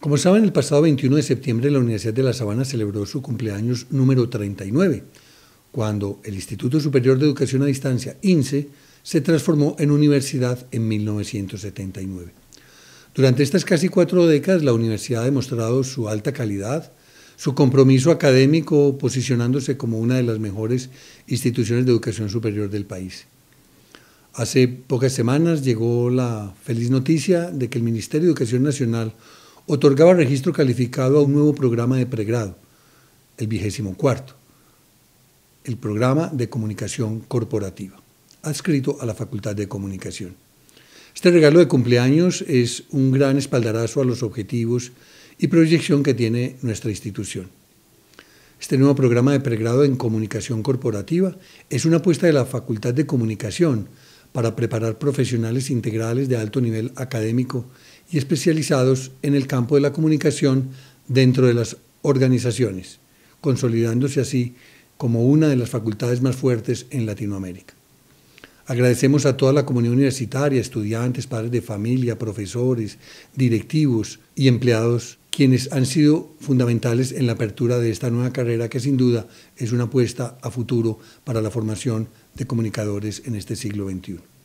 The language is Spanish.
Como saben, el pasado 21 de septiembre la Universidad de La Sabana celebró su cumpleaños número 39, cuando el Instituto Superior de Educación a Distancia, INSE, se transformó en universidad en 1979. Durante estas casi cuatro décadas, la universidad ha demostrado su alta calidad, su compromiso académico, posicionándose como una de las mejores instituciones de educación superior del país. Hace pocas semanas llegó la feliz noticia de que el Ministerio de Educación Nacional otorgaba registro calificado a un nuevo programa de pregrado, el vigésimo cuarto, el programa de comunicación corporativa, adscrito a la Facultad de Comunicación. Este regalo de cumpleaños es un gran espaldarazo a los objetivos y proyección que tiene nuestra institución. Este nuevo programa de pregrado en comunicación corporativa es una apuesta de la Facultad de Comunicación para preparar profesionales integrales de alto nivel académico y especializados en el campo de la comunicación dentro de las organizaciones, consolidándose así como una de las facultades más fuertes en Latinoamérica. Agradecemos a toda la comunidad universitaria, estudiantes, padres de familia, profesores, directivos y empleados, quienes han sido fundamentales en la apertura de esta nueva carrera que sin duda es una apuesta a futuro para la formación de comunicadores en este siglo XXI.